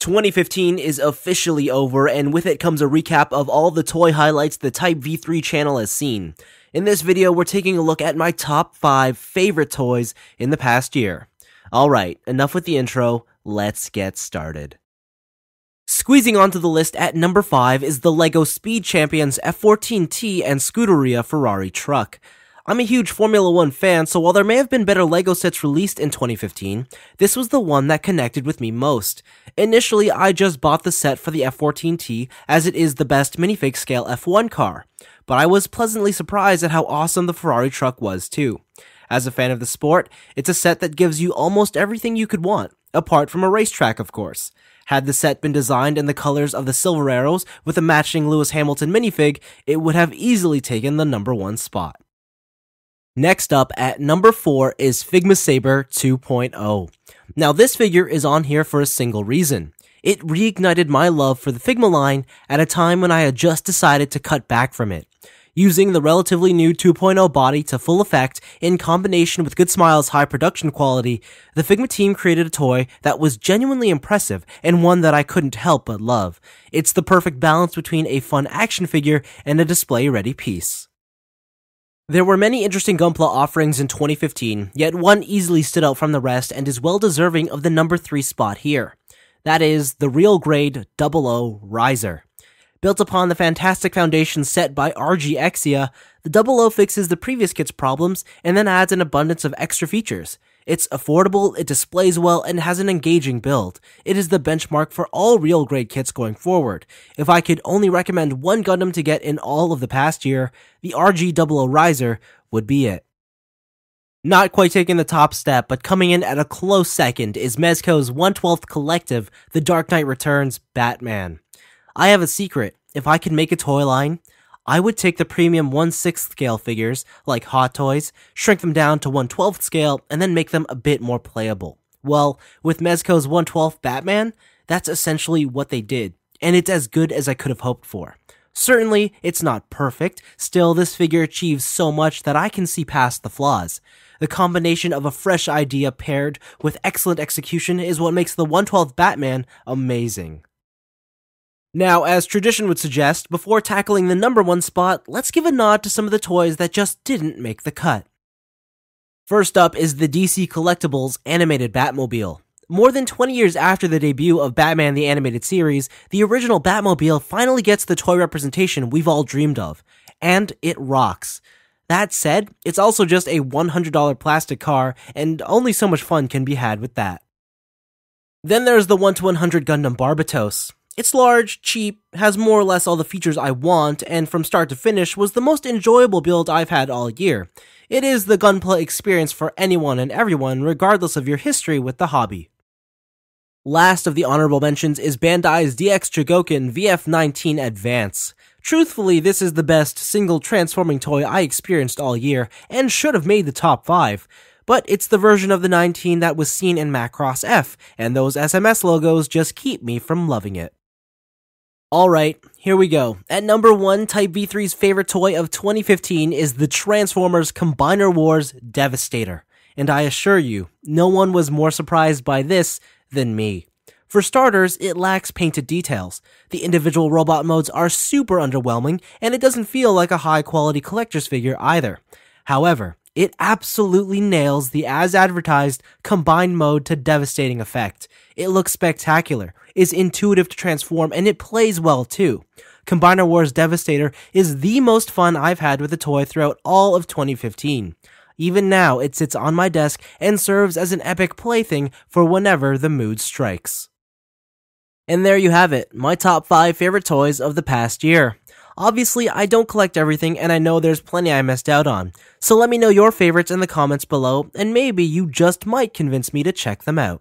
2015 is officially over, and with it comes a recap of all the toy highlights the Type V3 channel has seen. In this video, we're taking a look at my top 5 favorite toys in the past year. Alright, enough with the intro, let's get started. Squeezing onto the list at number 5 is the LEGO Speed Champions F14T and Scuderia Ferrari truck. I'm a huge Formula One fan, so while there may have been better LEGO sets released in 2015, this was the one that connected with me most. Initially, I just bought the set for the F-14T, as it is the best minifig scale F1 car, but I was pleasantly surprised at how awesome the Ferrari truck was too. As a fan of the sport, it's a set that gives you almost everything you could want, apart from a racetrack, of course. Had the set been designed in the colors of the Silver Arrows with a matching Lewis Hamilton minifig, it would have easily taken the number one spot. Next up at number 4 is Figma Saber 2.0. Now this figure is on here for a single reason. It reignited my love for the Figma line at a time when I had just decided to cut back from it. Using the relatively new 2.0 body to full effect in combination with Good Smile's high production quality, the Figma team created a toy that was genuinely impressive and one that I couldn't help but love. It's the perfect balance between a fun action figure and a display ready piece. There were many interesting Gunpla offerings in 2015, yet one easily stood out from the rest and is well deserving of the number 3 spot here. That is the real grade 00 Riser. Built upon the fantastic foundation set by RG Exia, the O fixes the previous kit's problems and then adds an abundance of extra features. It's affordable, it displays well, and has an engaging build. It is the benchmark for all real great kits going forward. If I could only recommend one Gundam to get in all of the past year, the RG00 Riser would be it. Not quite taking the top step, but coming in at a close second is Mezco's 112th collective, The Dark Knight Returns Batman. I have a secret. If I could make a toy line, I would take the premium 1 6th scale figures, like Hot Toys, shrink them down to 1 12th scale, and then make them a bit more playable. Well, with Mezco's 1 12th Batman, that's essentially what they did, and it's as good as I could have hoped for. Certainly, it's not perfect, still, this figure achieves so much that I can see past the flaws. The combination of a fresh idea paired with excellent execution is what makes the 112 Batman amazing. Now, as tradition would suggest, before tackling the number one spot, let's give a nod to some of the toys that just didn't make the cut. First up is the DC Collectibles animated Batmobile. More than 20 years after the debut of Batman the Animated Series, the original Batmobile finally gets the toy representation we've all dreamed of, and it rocks. That said, it's also just a $100 plastic car, and only so much fun can be had with that. Then there's the 1 to 100 Gundam Barbatos. It's large, cheap, has more or less all the features I want, and from start to finish was the most enjoyable build I've had all year. It is the gunplay experience for anyone and everyone, regardless of your history with the hobby. Last of the honorable mentions is Bandai's DX Chogokin VF19 Advance. Truthfully, this is the best single transforming toy I experienced all year, and should have made the top 5 but it's the version of the 19 that was seen in Macross F, and those SMS logos just keep me from loving it. All right, here we go. At number one, Type V3's favorite toy of 2015 is the Transformers Combiner Wars Devastator. And I assure you, no one was more surprised by this than me. For starters, it lacks painted details. The individual robot modes are super underwhelming, and it doesn't feel like a high quality collector's figure either. However, it absolutely nails the as advertised combined mode to devastating effect. It looks spectacular, is intuitive to transform and it plays well too. Combiner Wars Devastator is the most fun I've had with a toy throughout all of 2015. Even now, it sits on my desk and serves as an epic plaything for whenever the mood strikes. And there you have it, my top 5 favorite toys of the past year. Obviously, I don't collect everything, and I know there's plenty I missed out on. So let me know your favorites in the comments below, and maybe you just might convince me to check them out.